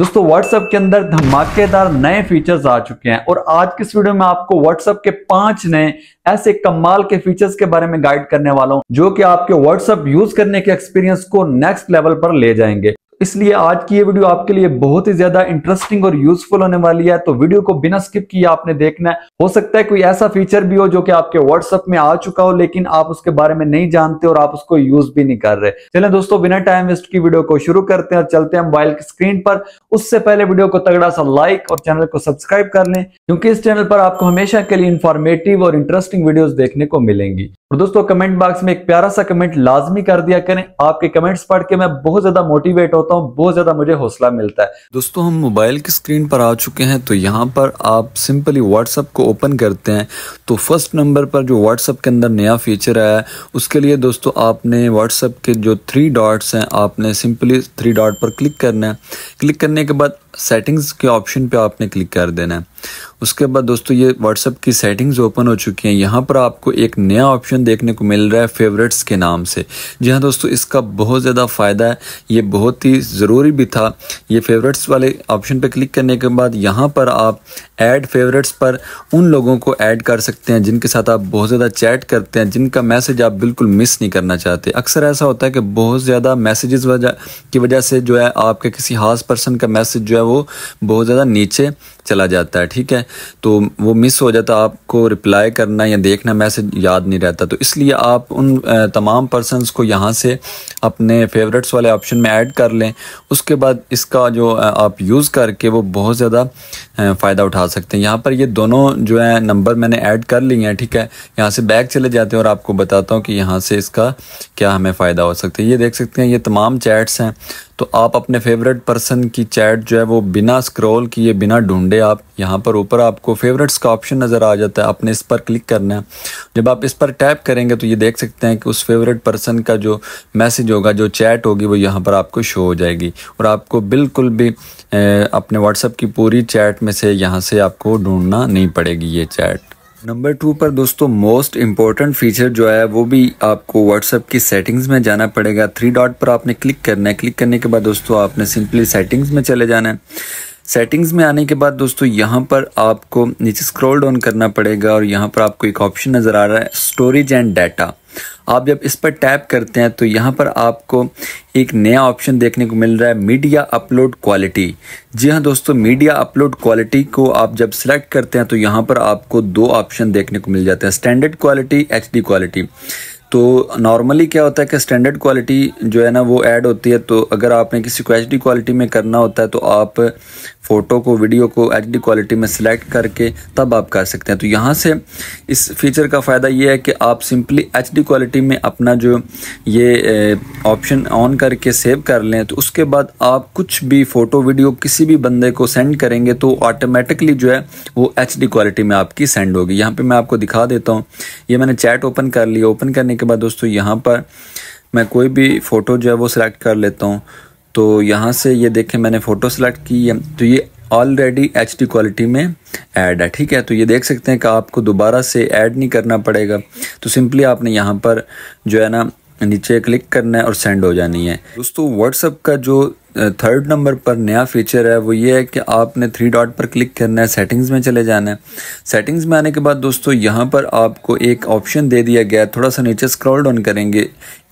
दोस्तों व्हाट्सएप के अंदर धमाकेदार नए फीचर्स आ चुके हैं और आज की इस वीडियो में आपको व्हाट्सएप के पांच नए ऐसे कमाल के फीचर्स के बारे में गाइड करने वाला हूं जो कि आपके व्हाट्सएप यूज करने के एक्सपीरियंस को नेक्स्ट लेवल पर ले जाएंगे इसलिए आज की ये वीडियो आपके लिए बहुत ही ज्यादा इंटरेस्टिंग और यूजफुल होने वाली है तो वीडियो को बिना स्किप किए आपने देखना है हो सकता है कोई ऐसा फीचर भी हो जो कि आपके व्हाट्सएप में आ चुका हो लेकिन आप उसके बारे में नहीं जानते और आप उसको यूज भी नहीं कर रहे चले दोस्तों बिना टाइम वेस्ट की वीडियो को शुरू करते हैं और चलते हैं मोबाइल की स्क्रीन पर उससे पहले वीडियो को तगड़ा सा लाइक और चैनल को सब्सक्राइब कर लें क्योंकि इस चैनल पर आपको हमेशा के लिए इन्फॉर्मेटिव और इंटरेस्टिंग वीडियोस देखने को मिलेंगी और दोस्तों कमेंट बॉक्स में एक प्यारा सा कमेंट लाजमी कर दिया करें आपके कमेंट्स पढ़ के मैं बहुत ज्यादा मोटिवेट होता हूँ बहुत ज्यादा मुझे हौसला मिलता है दोस्तों हम मोबाइल की स्क्रीन पर आ चुके हैं तो यहाँ पर आप सिंपली व्हाट्सअप को ओपन करते हैं तो फर्स्ट नंबर पर जो व्हाट्सअप के अंदर नया फीचर आया है उसके लिए दोस्तों आपने व्हाट्सअप के जो थ्री डॉट्स हैं आपने सिंपली थ्री डॉट पर क्लिक करना है क्लिक करने करने के बाद सेटिंग्स के ऑप्शन पे आपने क्लिक कर देना है उसके बाद दोस्तों ये व्हाट्सअप की सेटिंग्स ओपन हो चुकी हैं यहाँ पर आपको एक नया ऑप्शन देखने को मिल रहा है फेवरेट्स के नाम से जी हाँ दोस्तों इसका बहुत ज़्यादा फ़ायदा है ये बहुत ही ज़रूरी भी था ये फेवरेट्स वाले ऑप्शन पर क्लिक करने के बाद यहाँ पर आप ऐड फेवरेट्स पर उन लोगों को ऐड कर सकते हैं जिनके साथ आप बहुत ज़्यादा चैट करते हैं जिनका मैसेज आप बिल्कुल मिस नहीं करना चाहते अक्सर ऐसा होता है कि बहुत ज़्यादा मैसेजेस वजह की वजह से जो है आपके किसी खास पर्सन का मैसेज जो है वो बहुत ज़्यादा नीचे चला जाता है ठीक है तो वो मिस हो जाता आपको रिप्लाई करना या देखना मैसेज याद नहीं रहता तो इसलिए आप उन तमाम पर्सनस को यहाँ से अपने फेवरेट्स वाले ऑप्शन में ऐड कर लें उसके बाद इसका जो आप यूज़ करके वो बहुत ज़्यादा फ़ायदा उठा सकते हैं यहाँ पर ये दोनों जो है नंबर मैंने ऐड कर लिए हैं ठीक है यहाँ से बैक चले जाते हैं और आपको बताता हूँ कि यहाँ से इसका क्या हमें फ़ायदा हो सकता है ये देख सकते हैं ये तमाम चैट्स हैं तो आप अपने फेवरेट पर्सन की चैट जो है वो बिना स्क्रॉल किए बिना ढूंढे आप यहाँ पर ऊपर आपको फेवरेट्स का ऑप्शन नज़र आ जाता है आपने इस पर क्लिक करना है जब आप इस पर टैप करेंगे तो ये देख सकते हैं कि उस फेवरेट पर्सन का जो मैसेज होगा जो चैट होगी वो यहाँ पर आपको शो हो जाएगी और आपको बिल्कुल भी अपने व्हाट्सएप की पूरी चैट में से यहाँ से आपको ढूंढना नहीं पड़ेगी ये चैट नंबर टू पर दोस्तों मोस्ट इम्पॉर्टेंट फीचर जो है वो भी आपको व्हाट्सएप की सेटिंग्स में जाना पड़ेगा थ्री डॉट पर आपने क्लिक करना है क्लिक करने के बाद दोस्तों आपने सिंपली सेटिंग्स में चले जाना है सेटिंग्स में आने के बाद दोस्तों यहाँ पर आपको नीचे स्क्रॉल डाउन करना पड़ेगा और यहाँ पर आपको एक ऑप्शन नज़र आ रहा है स्टोरेज एंड डाटा आप जब इस पर टैप करते हैं तो यहाँ पर आपको एक नया ऑप्शन देखने को मिल रहा है मीडिया अपलोड क्वालिटी जी हाँ दोस्तों मीडिया अपलोड क्वालिटी को आप जब सिलेक्ट करते हैं तो यहाँ पर आपको दो ऑप्शन देखने को मिल जाते हैं स्टैंडर्ड क्वालिटी एच क्वालिटी तो नॉर्मली क्या होता है कि स्टैंडर्ड क्वालिटी जो है ना वो ऐड होती है तो अगर आपने किसी को एच क्वालिटी में करना होता है तो आप फ़ोटो को वीडियो को एच क्वालिटी में सिलेक्ट करके तब आप कर सकते हैं तो यहाँ से इस फीचर का फ़ायदा ये है कि आप सिंपली एच क्वालिटी में अपना जो ये ऑप्शन ऑन करके सेव कर लें तो उसके बाद आप कुछ भी फ़ोटो वीडियो किसी भी बंदे को सेंड करेंगे तो ऑटोमेटिकली जो है वो एच क्वालिटी में आपकी सेंड होगी यहाँ पर मैं आपको दिखा देता हूँ ये मैंने चैट ओपन कर लिया ओपन करने के बाद दोस्तों यहाँ पर मैं कोई भी फ़ोटो जो है वो सिलेक्ट कर लेता हूँ तो यहाँ से ये देखें मैंने फ़ोटो सेलेक्ट की है तो ये ऑलरेडी एच क्वालिटी में ऐड है ठीक है तो ये देख सकते हैं कि आपको दोबारा से ऐड नहीं करना पड़ेगा तो सिंपली आपने यहाँ पर जो है ना नीचे क्लिक करना है और सेंड हो जानी है दोस्तों व्हाट्सअप का जो थर्ड नंबर पर नया फीचर है वो ये है कि आपने थ्री डॉट पर क्लिक करना है सेटिंग्स में चले जाना है सेटिंग्स में आने के बाद दोस्तों यहाँ पर आपको एक ऑप्शन दे दिया गया है थोड़ा सा नीचे स्क्रॉल डाउन करेंगे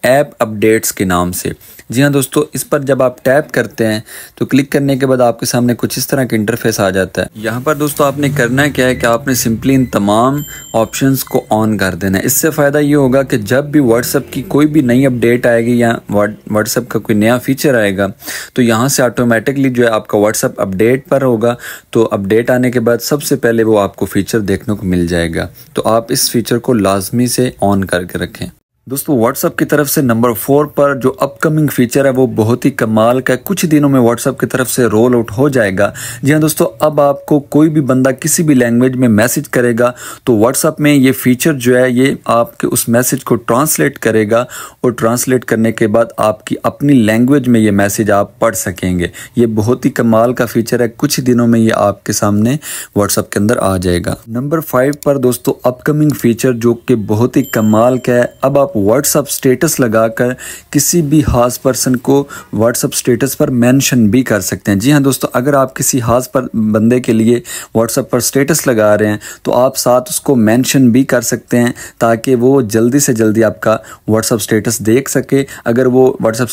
ऐप अपडेट्स के नाम से जी हाँ दोस्तों इस पर जब आप टैप करते हैं तो क्लिक करने के बाद आपके सामने कुछ इस तरह का इंटरफेस आ जाता है यहाँ पर दोस्तों आपने करना क्या है कि आपने सिंपली इन तमाम ऑप्शंस को ऑन कर देना है इससे फ़ायदा ये होगा कि जब भी व्हाट्सअप की कोई भी नई अपडेट आएगी या व्हाट्सअप का कोई नया फीचर आएगा तो यहाँ से ऑटोमेटिकली जो है आपका व्हाट्सअप अपडेट पर होगा तो अपडेट आने के बाद सबसे पहले वो आपको फ़ीचर देखने को मिल जाएगा तो आप इस फीचर को लाजमी से ऑन करके रखें दोस्तों व्हाट्सअप की तरफ से नंबर फोर पर जो अपकमिंग फीचर है वो बहुत ही कमाल का है कुछ दिनों में व्हाट्सअप की तरफ से रोल आउट हो जाएगा जी हाँ दोस्तों अब आपको कोई भी बंदा किसी भी लैंग्वेज में मैसेज करेगा तो व्हाट्सअप में ये फीचर जो है ये आपके उस मैसेज को ट्रांसलेट करेगा और ट्रांसलेट करने के बाद आपकी अपनी लैंग्वेज में ये मैसेज आप पढ़ सकेंगे ये बहुत ही कमाल का फीचर है कुछ दिनों में ये आपके सामने व्हाट्सअप के अंदर आ जाएगा नंबर फाइव पर दोस्तों अपकमिंग फीचर जो कि बहुत ही कमाल का है अब आप व्हाट्सअप स्टेटस लगाकर किसी भी हाज पर्सन को व्हाट्सअप स्टेटस पर मेंशन भी कर सकते हैं जी हाँ दोस्तों अगर आप किसी हाज पर बंदे के लिए व्हाट्सअप पर स्टेटस लगा रहे हैं तो आप साथ उसको मेंशन भी कर सकते हैं ताकि वो जल्दी से जल्दी आपका व्हाट्सअप स्टेटस देख सके अगर वो व्हाट्सअप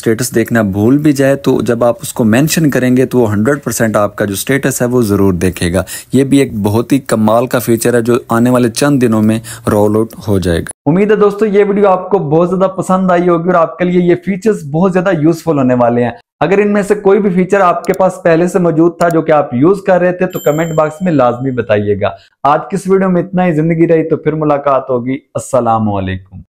स्टेटस देखना भूल भी जाए तो जब आप उसको मैंशन करेंगे तो वो हंड्रेड परसेंट आपका जो स्टेटस है वो ज़रूर देखेगा ये भी एक बहुत ही कमाल का फीचर है जो आने वाले चंद दिनों में रोल आउट हो जाएगा उम्मीद है दोस्तों ये वीडियो आपको बहुत ज्यादा पसंद आई होगी और आपके लिए ये फीचर्स बहुत ज्यादा यूजफुल होने वाले हैं अगर इनमें से कोई भी फीचर आपके पास पहले से मौजूद था जो कि आप यूज कर रहे थे तो कमेंट बॉक्स में लाजमी बताइएगा आज किस वीडियो में इतना ही जिंदगी रही तो फिर मुलाकात होगी असलामेकुम